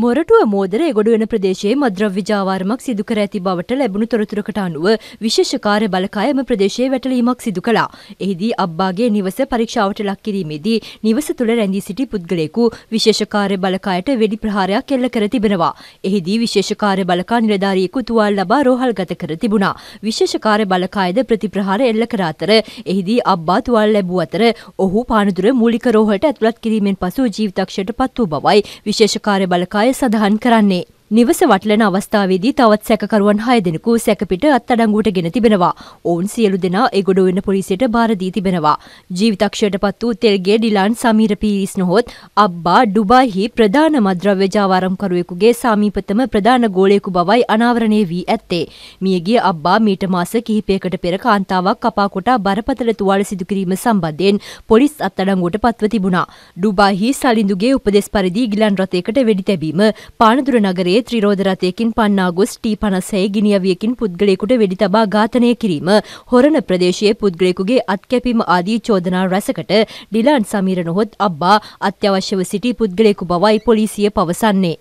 මොරටුව මෝදර එගොඩ වෙන ප්‍රදේශයේ මද්‍රව්‍ය ජාවාරමක් සිදු කර ඇති බවට ලැබුණු තොරතුරකට අනුව විශේෂ කාර්ය බලකාය එම ප්‍රදේශයේ වැටලීමක් සිදු කළා. එහිදී අබ්බාගේ නිවස පරීක්ෂාවට ලක් කිරීමේදී නිවස තුළ රැඳී සිටි පුද්ගලයෙකු විශේෂ කාර්ය බලකායට වෙඩි ප්‍රහාරයක් එල්ල කර තිබෙනවා. එහිදී විශේෂ කාර්ය බලකා නිලධාරියෙකු තුවාල ලබා රෝහල්ගත කර තිබුණා. විශේෂ කාර්ය බලකායද ප්‍රතිප්‍රහාර එල්ල කර අතර එහිදී අබ්බා තුවාල ලැබූ අතර ඔහු පානදුර මූලික රෝහලට ඇතුළත් කිරීමෙන් පසු ජීවිතක්ෂයට පත් වූ බවයි විශේෂ කාර්ය බලකා නිකාය සඳහන් කරන්නේ. නිවස වටලන අවස්ථාවේදී තවත් සැකකරුවන් හය දෙනෙකු සැකපිට අත්අඩංගුවට ගෙන තිබෙනවා. ඔවුන් සියලු දෙනා එගොඩ වෙන පොලිසියට බාර දී තිබෙනවා. ජීවිතක්ෂයට පත් වූ තෙල්ගේ ඩිලාන් සමීර පීරිස් නොහොත් අබ්බා ඩුබායිහි ප්‍රධාන මද්‍රව්‍ය ජාවාරම්කරුවෙකුගේ සමීපතම ප්‍රධාන ගෝලයෙකු බවයි අනාවරණය වී ඇත්තේ. මියගිය අබ්බා මීට මාස කිහිපයකට පෙර කාන්තාවක් කපා කොටා බරපතල තුවාල සිදු කිරීම සම්බන්ධයෙන් පොලිස් අත්අඩංගුවට පත්ව තිබුණා. ඩුබායිහි සලිඳුගේ උපදෙස් පරිදි ගිලන් රථයකට වෙඩි තැබීම පානදුර නගරයේ වන්නේ ත්‍රිරෝධ රථයකින් පන්නා ගොස් ටී පනසයි ගිනියවියකින් පුද්ගලයෙකුට වෙඩි තබා ඝාතනය කිරීම හොරණ ප්‍රදේශයේ පුද්ගලයෙකුගේ අත්කැපීම ආදී චෝදනා රැසකට ඩිලාන් සමීර නොහොත් අබ්බා අත්‍යවශ්‍යව සිටි පුද්ගලයෙකු බවයි පොලිසිය පවසන්නේ.